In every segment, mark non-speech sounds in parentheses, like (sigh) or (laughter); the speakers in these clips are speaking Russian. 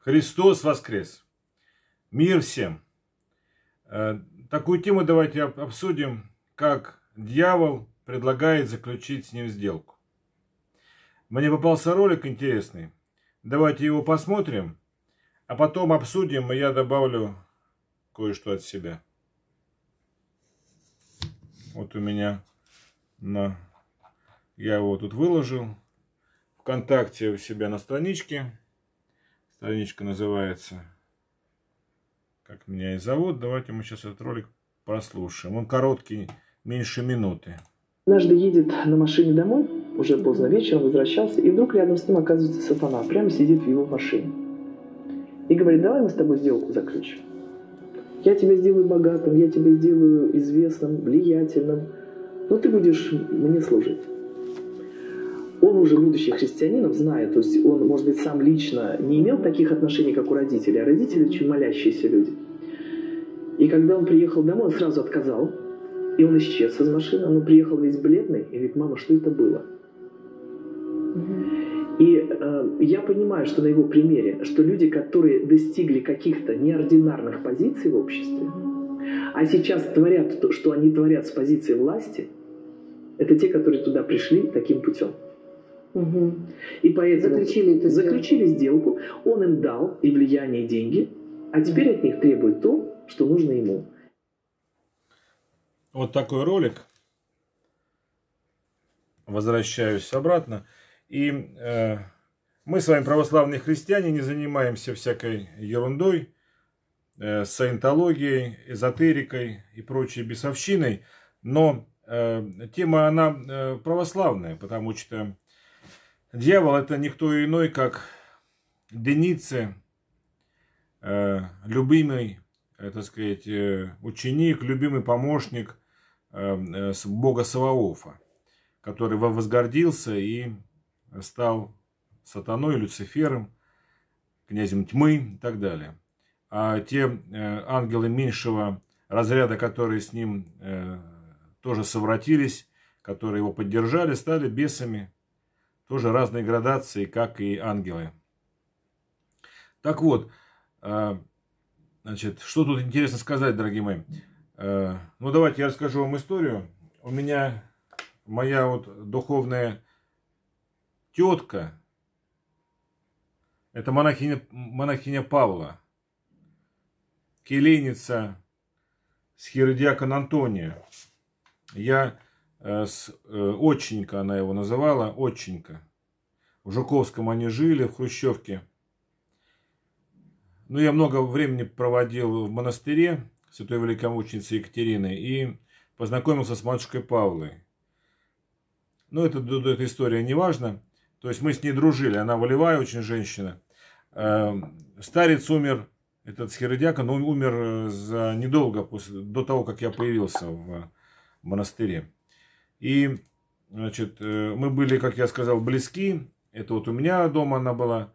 Христос воскрес! Мир всем! Э, такую тему давайте обсудим, как дьявол предлагает заключить с ним сделку. Мне попался ролик интересный. Давайте его посмотрим, а потом обсудим, и я добавлю кое-что от себя. Вот у меня на... Я его тут выложил. ВКонтакте у себя на страничке. Страничка называется «Как меня и зовут». Давайте мы сейчас этот ролик прослушаем. Он короткий, меньше минуты. Однажды едет на машине домой, уже поздно вечером, возвращался, и вдруг рядом с ним оказывается сатана, прямо сидит в его машине. И говорит, давай мы с тобой сделку заключим. Я тебя сделаю богатым, я тебя сделаю известным, влиятельным, но ты будешь мне служить он уже, будучи христианином, знает, то есть он, может быть, сам лично не имел таких отношений, как у родителей, а родители очень молящиеся люди. И когда он приехал домой, он сразу отказал, и он исчез из машины, он приехал весь бледный, и говорит, мама, что это было? И э, я понимаю, что на его примере, что люди, которые достигли каких-то неординарных позиций в обществе, а сейчас творят то, что они творят с позиции власти, это те, которые туда пришли таким путем. Угу. И поэтому заключили, эту заключили сделку. сделку, он им дал и влияние, и деньги, а теперь угу. от них требует то, что нужно ему. Вот такой ролик. Возвращаюсь обратно. И э, мы с вами, православные христиане, не занимаемся всякой ерундой, э, саентологией, эзотерикой и прочей бесовщиной. Но э, тема, она э, православная, потому что Дьявол это никто иной, как Деницы э, любимый, э, так сказать, э, ученик, любимый помощник э, э бога Саваофа, который возгордился и стал сатаной, Люцифером, князем тьмы и так далее. А те ангелы меньшего разряда, которые с ним тоже совратились, которые его поддержали, стали бесами – тоже разные градации, как и ангелы. Так вот, а, значит, что тут интересно сказать, дорогие мои. А, ну, давайте я расскажу вам историю. У меня моя вот духовная тетка, это монахиня, монахиня Павла, келейница с хиродиакон Антония. Я Э, с э, Отченька она его называла, Отченька. В Жуковском они жили, в Хрущевке. Ну, я много времени проводил в монастыре Святой Великомученицы Екатерины и познакомился с матушкой Павлой. Ну, это, эта история не важна. То есть мы с ней дружили. Она волевая очень женщина. Э, старец умер, этот схеродиакон, он умер за недолго после, до того, как я появился в монастыре. И, значит, э, мы были, как я сказал, близки. Это вот у меня дома она была.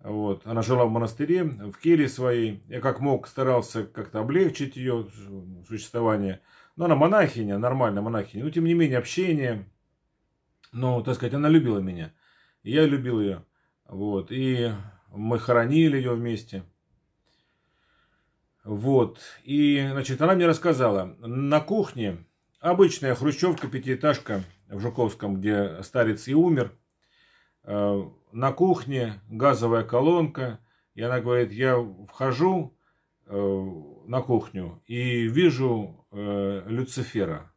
Вот. Она жила в монастыре, в келье своей. Я как мог старался как-то облегчить ее существование. Но она монахиня, нормальная монахиня. Но, ну, тем не менее, общение. Ну, так сказать, она любила меня. я любил ее. Вот. И мы хоронили ее вместе. Вот. И, значит, она мне рассказала. На кухне Обычная хрущевка, пятиэтажка в Жуковском, где старец и умер. Э, на кухне газовая колонка. И она говорит, я вхожу э, на кухню и вижу э, Люцифера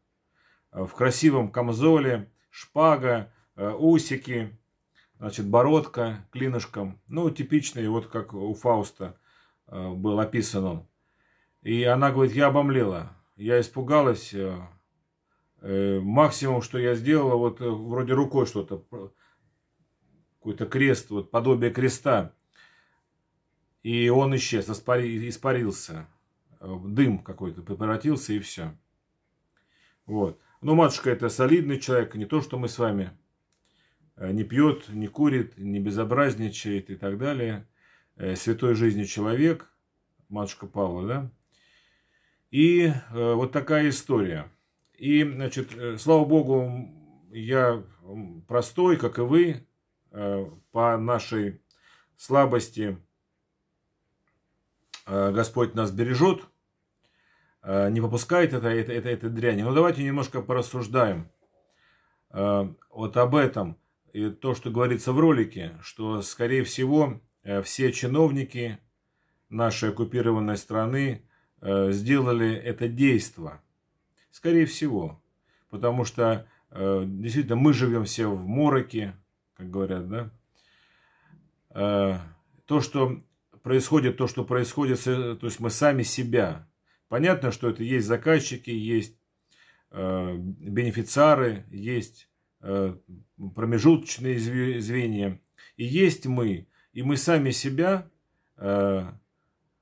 в красивом камзоле, шпага, усики, значит, бородка клинышком. Ну, типичный, вот как у Фауста был описан он. И она говорит, я обомлела, я испугалась, Э, максимум, что я сделала, вот э, вроде рукой что-то, э, какой-то крест, вот подобие креста. И он исчез, испарился. Дым какой-то превратился и все. Вот. Но ну, матушка это солидный человек, не то, что мы с вами. Не пьет, не курит, не безобразничает и так далее. Святой жизни человек, матушка Павла, да? И вот такая история – и, значит, э, слава богу, я простой, как и вы, э, по нашей слабости э, Господь нас бережет, не попускает это, это, это, это дряни. Но давайте немножко порассуждаем вот об этом. И то, что говорится в ролике, что, скорее всего, все чиновники нашей оккупированной страны сделали это действие. Скорее всего. Потому что э, действительно мы живем все в мороке, как говорят, да. Э, то, что происходит, то, что происходит, то есть мы сами себя. Понятно, что это есть заказчики, есть э, бенефициары, есть э, промежуточные звенья. И есть мы. И мы сами себя э,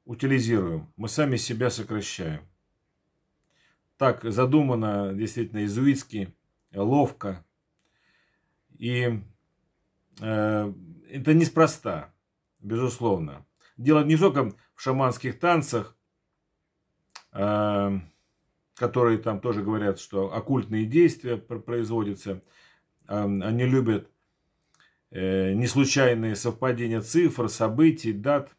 утилизируем, мы сами себя сокращаем так задумано действительно изуитски, ловко. И э, это неспроста, безусловно. Дело не только в шаманских танцах, э, которые там тоже говорят, что оккультные действия производятся. Э, они любят э, неслучайные совпадения цифр, событий, дат –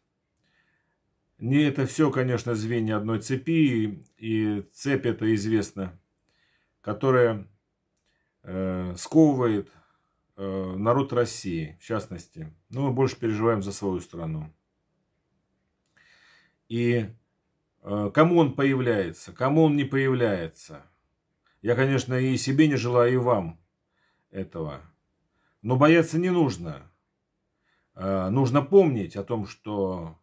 не это все, конечно, звенья одной цепи, и цепь это известно, которая э, сковывает э, народ России, в частности. Но мы больше переживаем за свою страну. И э, кому он появляется, кому он не появляется. Я, конечно, и себе не желаю, и вам этого. Но бояться не нужно. Э, нужно помнить о том, что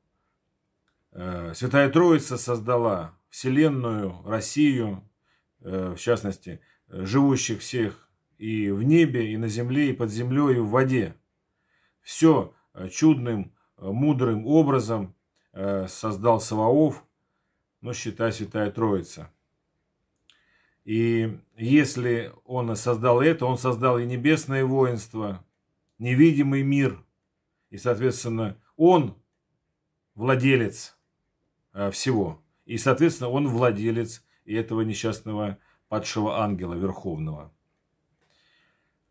Э, Святая Троица создала Вселенную, Россию, э, в частности, живущих всех и в небе, и на земле, и под землей, и в воде. Все э, чудным, мудрым образом создал Саваоф, но ну, считай, Святая Троица. И если он создал это, он создал и небесное воинство, невидимый мир. И, соответственно, он владелец – Э, всего. И, соответственно, он владелец и этого несчастного падшего ангела Верховного,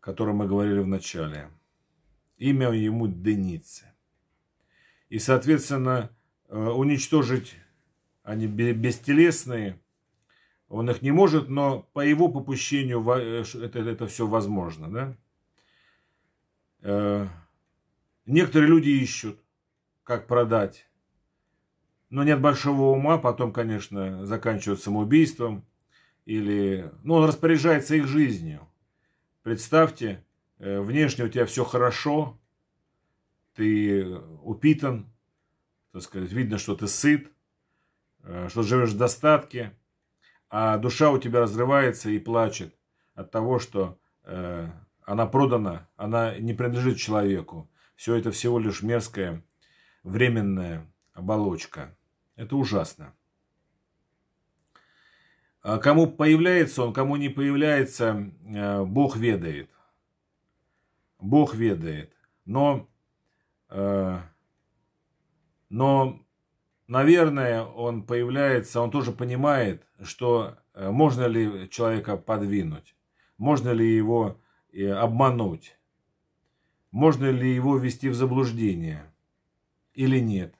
о котором мы говорили в начале. Имя ему Денице. И, соответственно, э, уничтожить они бестелесные, он их не может, но по его попущению э, это, это все возможно. Да? Некоторые люди ищут, как продать но нет большого ума, потом, конечно, заканчивают самоубийством или... Ну, он распоряжается их жизнью. Представьте, э, внешне у тебя все хорошо, ты упитан, так сказать, видно, что ты сыт, э, что живешь в достатке, а душа у тебя разрывается и плачет от того, что э, она продана, она не принадлежит человеку. Все это всего лишь мерзкая временная оболочка. Это ужасно. А кому появляется он, кому не появляется, э, Бог ведает. Бог ведает. Но, э, но, наверное, он появляется, он тоже понимает, что э, можно ли человека подвинуть, можно ли его обмануть, можно ли его ввести в заблуждение или нет.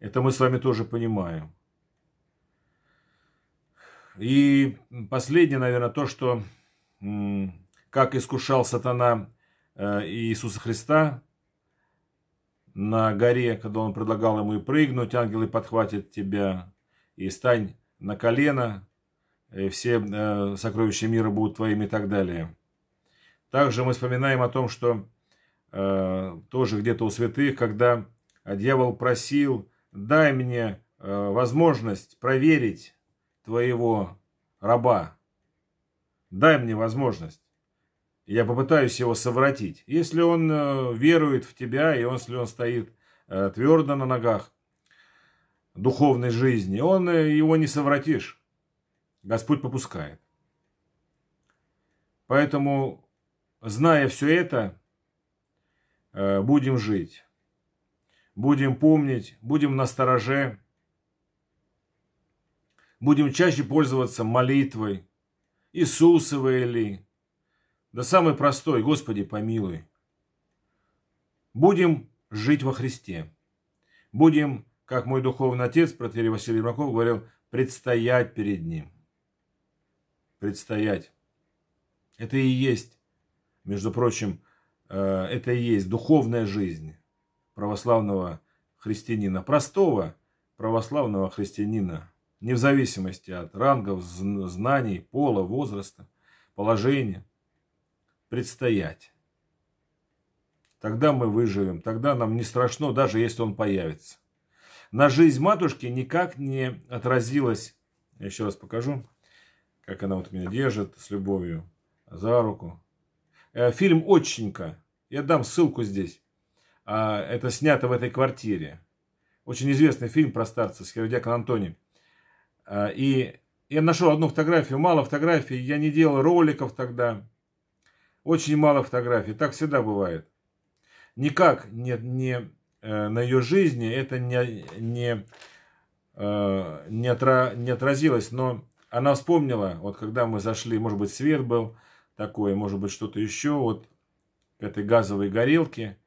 Это мы с вами тоже понимаем. И последнее, наверное, то, что как искушал сатана э, Иисуса Христа на горе, когда он предлагал ему и прыгнуть, ангелы подхватят тебя, и стань на колено, и все э, сокровища мира будут твоими и так далее. Также мы вспоминаем о том, что э, тоже где-то у святых, когда дьявол просил дай мне э, возможность проверить твоего раба. Дай мне возможность. Я попытаюсь его совратить. Если он э, верует в тебя, и он, если он стоит э, твердо на ногах духовной жизни, он его не совратишь. Господь попускает. Поэтому, зная все это, будем жить. Будем помнить, будем настороже. Будем чаще пользоваться молитвой, Иисусовой ли, да самый простой, Господи, помилуй. Будем жить во Христе. Будем, как мой духовный отец, протеерей Василий Ермаков, говорил, предстоять перед Ним. Предстоять. Это и есть, между прочим, э, это и есть духовная жизнь православного христианина, простого православного христианина, не в зависимости от рангов, знаний, пола, возраста, положения, предстоять. Тогда мы выживем, тогда нам не страшно, даже если он появится. На жизнь матушки никак не отразилась, я еще раз покажу, как она вот меня держит с любовью за руку. Э, фильм «Отченька», я дам ссылку здесь. А, это снято в этой квартире. Очень известный фильм про старца с Херодиакон Антони. А, и я нашел одну фотографию, мало фотографий, я не делал роликов тогда. Очень мало фотографий, так всегда бывает. Никак не, не, э, на ее жизни это не, не, э, не, отра, не отразилось, но она вспомнила, вот когда мы зашли, может быть, свет был такой, может быть, что-то еще, вот к этой газовой горелке –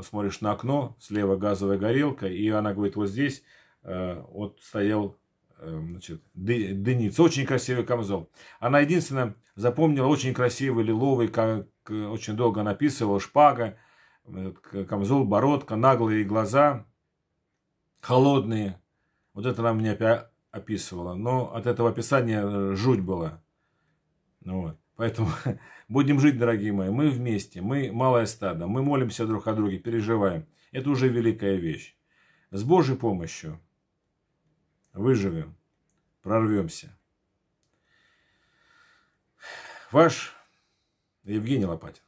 смотришь на окно, слева газовая горелка, и она говорит, вот здесь э, вот стоял э, значит, деница. Очень красивый камзол. Она единственное запомнила очень красивый лиловый, как э, очень долго написывала шпага, камзол, бородка, наглые глаза, холодные. Вот это она мне описывала. Но от этого описания жуть была. Ну вот. Поэтому (laughs) будем жить, дорогие мои. Мы вместе, мы малое стадо, мы молимся друг о друге, переживаем. Это уже великая вещь. С Божьей помощью выживем, прорвемся. Ваш Евгений Лопатин.